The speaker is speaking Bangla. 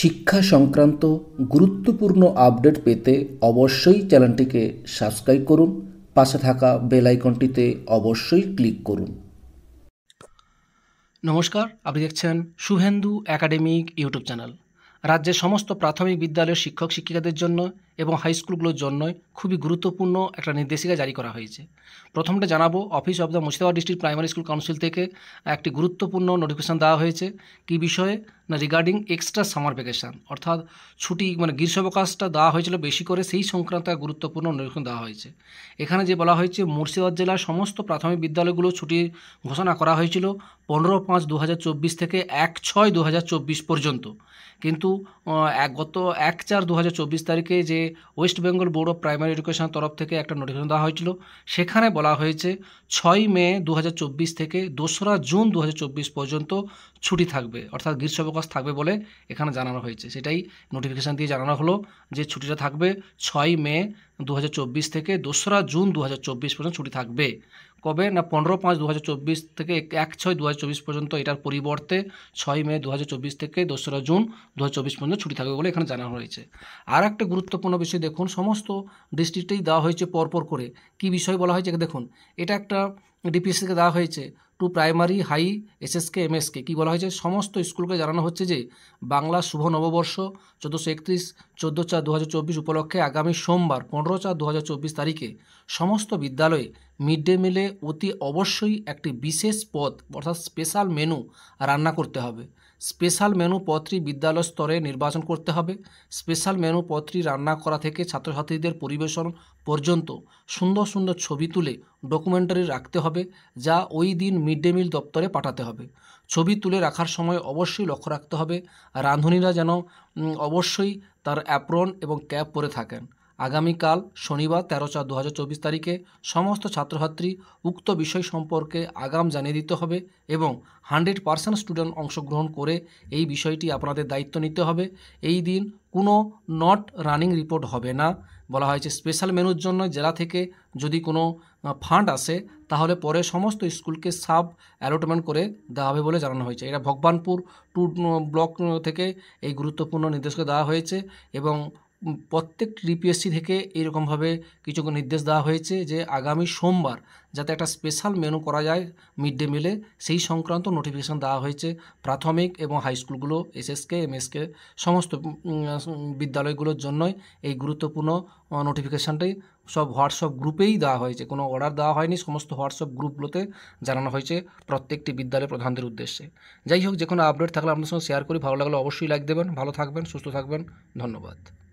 শিক্ষা সংক্রান্ত গুরুত্বপূর্ণ আপডেট পেতে অবশ্যই চ্যানেলটিকে সাবস্ক্রাইব করুন পাশে থাকা বেল আইকনটিতে অবশ্যই ক্লিক করুন নমস্কার আপনি দেখছেন সুহেন্দু একাডেমিক ইউটিউব চ্যানেল রাজ্যের সমস্ত প্রাথমিক বিদ্যালয়ের শিক্ষক শিক্ষিকাদের জন্য এবং হাইস্কুলগুলোর জন্যই খুবই গুরুত্বপূর্ণ একটা নির্দেশিকা জারি করা হয়েছে প্রথমটা জানাবো office of the Murshidabad district primary school council থেকে একটি গুরুত্বপূর্ণ নোটিফিকেশান দেওয়া হয়েছে কি বিষয়ে না রিগার্ডিং এক্সট্রা সামার ভ্যাকেশান অর্থাৎ ছুটি মানে গ্রীষ্মাবকাশটা দেওয়া হয়েছিল বেশি করে সেই সংক্রান্ত এক গুরুত্বপূর্ণ নোটিফিকেশান দেওয়া হয়েছে এখানে যে বলা হয়েছে মুর্শিদাবাদ জেলার সমস্ত প্রাথমিক বিদ্যালয়গুলো ছুটি ঘোষণা করা হয়েছিল পনেরো পাঁচ দু থেকে এক ছয় দু পর্যন্ত কিন্তু এক গত এক চার দু তারিখে যে west Bengal board of primary education তরফ থেকে একটা নোটিফিকেশন দেওয়া হয়েছিল সেখানে বলা হয়েছে ছয় মে দু থেকে দোসরা জুন দু পর্যন্ত ছুটি থাকবে অর্থাৎ গ্রীষ্মাবকাশ থাকবে বলে এখানে জানানো হয়েছে সেটাই নোটিফিকেশান দিয়ে জানানো হলো যে ছুটিটা থাকবে ছয় মে দু থেকে দোসরা জুন দু পর্যন্ত ছুটি থাকবে কবে না পনেরো পাঁচ দু থেকে এক ছয় দু পর্যন্ত এটার পরিবর্তে ছয় মে দু থেকে দোসরা জুন দু পর্যন্ত ছুটি থাকবে বলে এখানে জানানো হয়েছে আর একটা গুরুত্বপূর্ণ বিষয় দেখুন সমস্ত ডিস্ট্রিক্টেই দেওয়া হয়েছে পরপর করে কি বিষয় বলা হয়েছে দেখুন এটা একটা ডিপিএসিকে দেওয়া হয়েছে to primary high SSK MSK কী বলা হয়েছে সমস্ত স্কুলকে জানানো হচ্ছে যে বাংলা শুভ নববর্ষ চোদ্দোশো একত্রিশ চোদ্দো চার দু উপলক্ষে আগামী সোমবার পনেরো চার দু তারিখে সমস্ত বিদ্যালয়ে মিড ডে মিলে অতি অবশ্যই একটি বিশেষ পদ অর্থাৎ স্পেশাল মেনু রান্না করতে হবে স্পেশাল মেনু পত্রী বিদ্যালয় স্তরে নির্বাচন করতে হবে স্পেশাল মেনু পত্রী রান্না করা থেকে ছাত্রছাত্রীদের পরিবেশন পর্যন্ত সুন্দর সুন্দর ছবি তুলে ডকুমেন্টারি রাখতে হবে যা ওই দিন মিড ডে মিল দপ্তরে পাঠাতে হবে ছবি তুলে রাখার সময় অবশ্যই লক্ষ্য রাখতে হবে রাঁধুনিরা যেন অবশ্যই তার অ্যাপ্রন এবং ক্যাপ পরে থাকেন আগামীকাল শনিবার তেরো চার দু তারিখে সমস্ত ছাত্রছাত্রী উক্ত বিষয় সম্পর্কে আগাম জানিয়ে দিতে হবে এবং হান্ড্রেড পার্সেন্ট স্টুডেন্ট অংশগ্রহণ করে এই বিষয়টি আপনাদের দায়িত্ব নিতে হবে এই দিন কোনো নট রানিং রিপোর্ট হবে না বলা হয়েছে স্পেশাল মেনুর জন্য জেলা থেকে যদি কোনো ফান্ড আসে তাহলে পরে সমস্ত স্কুলকে সাব অ্যালটমেন্ট করে দেওয়া হবে বলে জানানো হয়েছে এটা ভগবানপুর টু ব্লক থেকে এই গুরুত্বপূর্ণ নির্দেশকে দেওয়া হয়েছে এবং প্রত্যেক ডিপিএসসি থেকে এরকমভাবে কিছু নির্দেশ দেওয়া হয়েছে যে আগামী সোমবার যাতে একটা স্পেশাল মেনু করা যায় মিড ডে মিলে সেই সংক্রান্ত নোটিফিকেশান দেওয়া হয়েছে প্রাথমিক এবং হাই স্কুলগুলো এসএসকে এমএসকে সমস্ত বিদ্যালয়গুলোর জন্যই এই গুরুত্বপূর্ণ নোটিফিকেশানটাই সব হোয়াটসঅ্যাপ গ্রুপেই দেওয়া হয়েছে কোনো অর্ডার দেওয়া হয়নি সমস্ত হোয়াটসঅ্যাপ গ্রুপগুলোতে জানানো হয়েছে প্রত্যেকটি বিদ্যালয় প্রধানদের উদ্দেশ্যে যাই হোক যে কোনো আপডেট থাকলে আপনার সঙ্গে শেয়ার করি ভালো লাগলে অবশ্যই লাইক দেবেন ভালো থাকবেন সুস্থ থাকবেন ধন্যবাদ